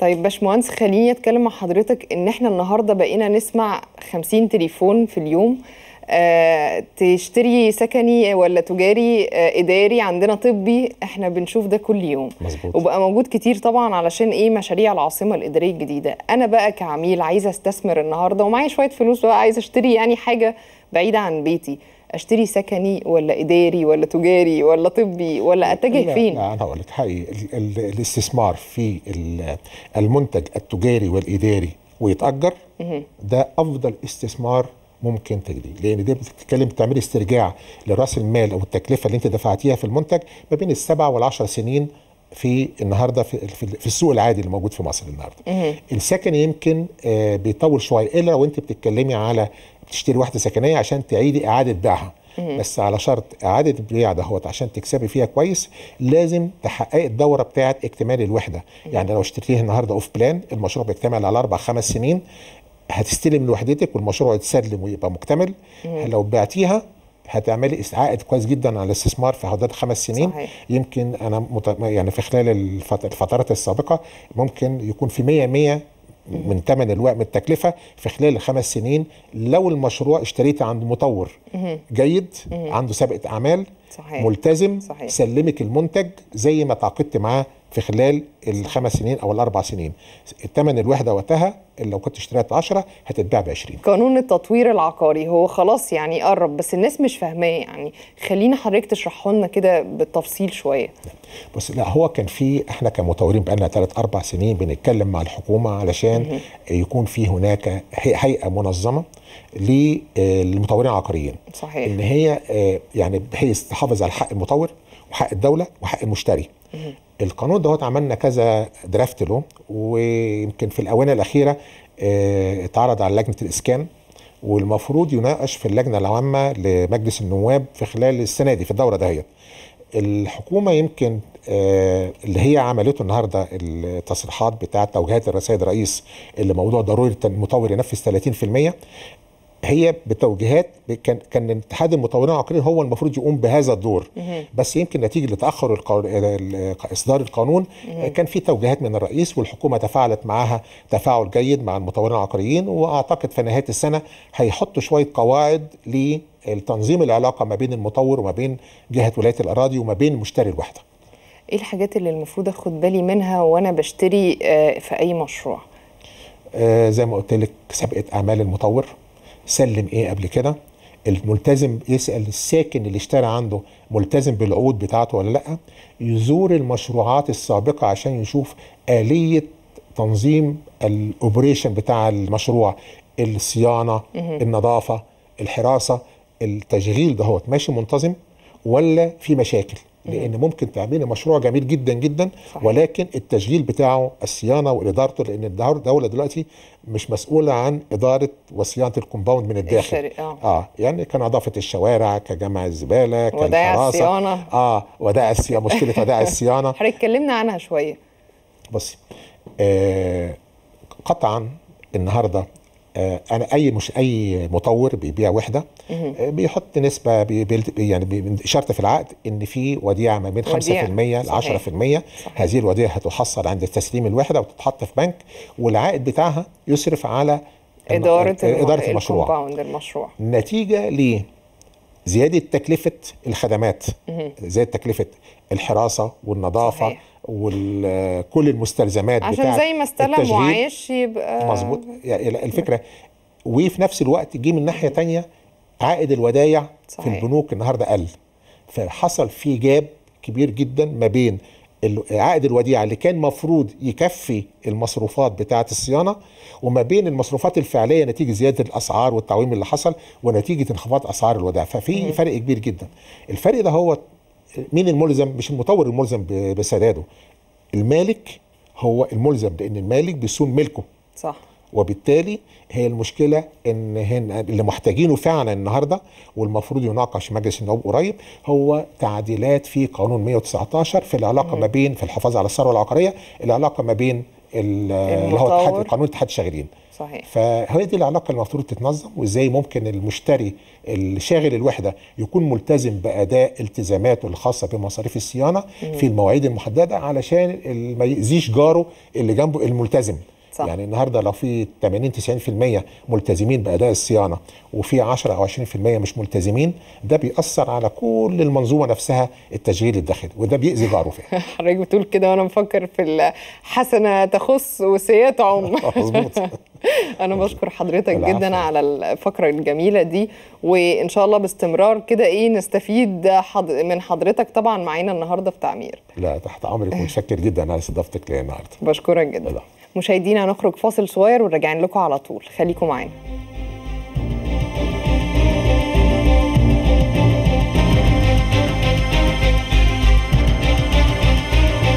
طيب باشمهندس خليني اتكلم مع حضرتك ان احنا النهارده بقينا نسمع 50 تليفون في اليوم آه، تشتري سكني ولا تجاري آه، اداري عندنا طبي احنا بنشوف ده كل يوم مزبوط. وبقى موجود كتير طبعا علشان ايه مشاريع العاصمه الاداريه الجديده انا بقى كعميل عايزه استثمر النهارده ومعايا شويه فلوس بقى عايزه اشتري يعني حاجه بعيده عن بيتي اشتري سكني ولا اداري ولا تجاري ولا طبي ولا اتجه فين؟ انا هقول لك حقيقي الاستثمار في المنتج التجاري والاداري ويتاجر ده افضل استثمار ممكن تجديه لان دي بتتكلم تعملي استرجاع لراس المال او التكلفه اللي انت دفعتيها في المنتج ما بين السبع والعشر سنين في النهارده في, في السوق العادي اللي موجود في مصر النهارده السكن يمكن آه، بيطول شويه الا لو انت بتتكلمي على بتشتري وحده سكنيه عشان تعيدي اعاده بيعها بس على شرط اعاده البيع دهوت عشان تكسبي فيها كويس لازم تحققي الدوره بتاعه اكتمال الوحده يعني لو اشتريتيها النهارده اوف بلان المشروع بيكتمل على اربع خمس سنين هتستلم لوحدتك والمشروع يتسلم ويبقى مكتمل لو بعتيها هتعملي عائد كويس جدا على الاستثمار في حضرتك خمس سنين صحيح. يمكن انا مت... يعني في خلال الفترات السابقه ممكن يكون في 100 100 من ثمن الوقت من التكلفه في خلال الخمس سنين لو المشروع اشتريته عند مطور جيد عنده سابقه اعمال صحيح. ملتزم صحيح. سلمك المنتج زي ما تعاقدت معاه في خلال الخمس سنين او الاربع سنين الثمن الوحده وقتها لو كنت اشتريت 10 هتتباع ب 20 قانون التطوير العقاري هو خلاص يعني قرب بس الناس مش فاهماه يعني خلينا حضرتك تشرحه لنا كده بالتفصيل شويه بس لا هو كان في احنا كمطورين بقالنا ثلاث اربع سنين بنتكلم مع الحكومه علشان م يكون في هناك هيئه منظمه للمطورين العقاريين صحيح ان هي آه، يعني بحيث تحافظ على حق المطور وحق الدوله وحق المشتري إيه. القانون دوت عملنا كذا درافت له ويمكن في الاونه الاخيره اه اتعرض على لجنه الاسكان والمفروض يناقش في اللجنه العامه لمجلس النواب في خلال السنه دي في الدوره دهيت الحكومه يمكن آه اللي هي عملته النهارده التصريحات بتاعه توجيهات الرسائل الرئيس اللي موضوع ضروري المطور ينفذ 30% هي بتوجيهات كان كان الاتحاد المطورين العقاريين هو المفروض يقوم بهذا الدور بس يمكن نتيجه لتاخر اصدار القانون كان في توجيهات من الرئيس والحكومه تفاعلت معها تفاعل جيد مع المطورين العقاريين واعتقد في نهايه السنه هيحطوا شويه قواعد لتنظيم العلاقه ما بين المطور وما بين جهه ولايه الاراضي وما بين مشتري الوحده. ايه الحاجات اللي المفروض اخد بالي منها وانا بشتري آه، في اي مشروع؟ آه، زي ما قلت لك سابقه اعمال المطور سلم ايه قبل كده الملتزم يسال الساكن اللي اشترى عنده ملتزم بالعقود بتاعته ولا لا يزور المشروعات السابقه عشان يشوف اليه تنظيم الاوبريشن بتاع المشروع الصيانه النظافه الحراسه التشغيل هو ماشي منتظم ولا في مشاكل لان إيه. ممكن تعملي مشروع جميل جدا جدا ولكن التشغيل بتاعه الصيانه وادارته لان الدوله دلوقتي مش مسؤوله عن اداره وصيانه الكومباوند من الداخل اه, آه. يعني كنظافه الشوارع كجمع الزباله كالحراسه الصيانه اه وداع الصيانه مشكله وداع الصيانه حضرتك اتكلمنا عنها شويه بصي آه قطعا النهارده آه، انا اي مش اي مطور بيبيع وحده آه، بيحط نسبه بي يعني شرط في العقد ان في وديعه ما بين 5% ل 10% هذه الوديعه هتحصل عند تسليم الوحده وتتحط في بنك والعائد بتاعها يصرف على اداره اداره المشروع, المشروع. نتيجه ليه؟ زياده تكلفه الخدمات زياده تكلفه الحراسه والنظافة صحيح. وكل المستلزمات عشان بتاع زي ما استلم وعايش يبقى مظبوط يعني الفكره وفي نفس الوقت جه من ناحيه تانية عائد الودايع صحيح. في البنوك النهارده قل فحصل في جاب كبير جدا ما بين عائد الوديعة اللي كان مفروض يكفي المصروفات بتاعة الصيانة وما بين المصروفات الفعلية نتيجة زيادة الأسعار والتعويم اللي حصل ونتيجة انخفاض أسعار الودائع ففي فرق كبير جدا الفرق ده هو مين الملزم مش المطور الملزم بسداده المالك هو الملزم لأن المالك بيصون ملكه صح وبالتالي هي المشكله ان هنا اللي محتاجينه فعلا النهارده والمفروض يناقش مجلس النواب قريب هو تعديلات في قانون 119 في العلاقه ما بين في الحفاظ على الثروه العقاريه العلاقه ما بين اللي هو تحدي قانون اتحاد الشاغلين صحيح فهي دي العلاقه المفروض تتنظم وازاي ممكن المشتري الشاغل الوحده يكون ملتزم باداء التزاماته الخاصه بمصاريف الصيانه في المواعيد المحدده علشان ما يأذيش جاره اللي جنبه الملتزم صح. يعني النهارده لو في 80 90% ملتزمين باداء الصيانه وفي 10 او 20% مش ملتزمين ده بيأثر على كل المنظومه نفسها التشغيل الداخلي وده بيأذي جاره فيها حضرتك بتقول كده وانا مفكر في الحسنه تخص وسيئه تعم مظبوط انا بشكر حضرتك جدا على الفقره الجميله دي وان شاء الله باستمرار كده ايه نستفيد حض... من حضرتك طبعا معانا النهارده في تعمير لا تحت امرك متشكر جدا على استضافتك ليا النهارده بشكرك جدا لا. مشاهدينا هنخرج فاصل صغير وراجعين لكم على طول خليكم معانا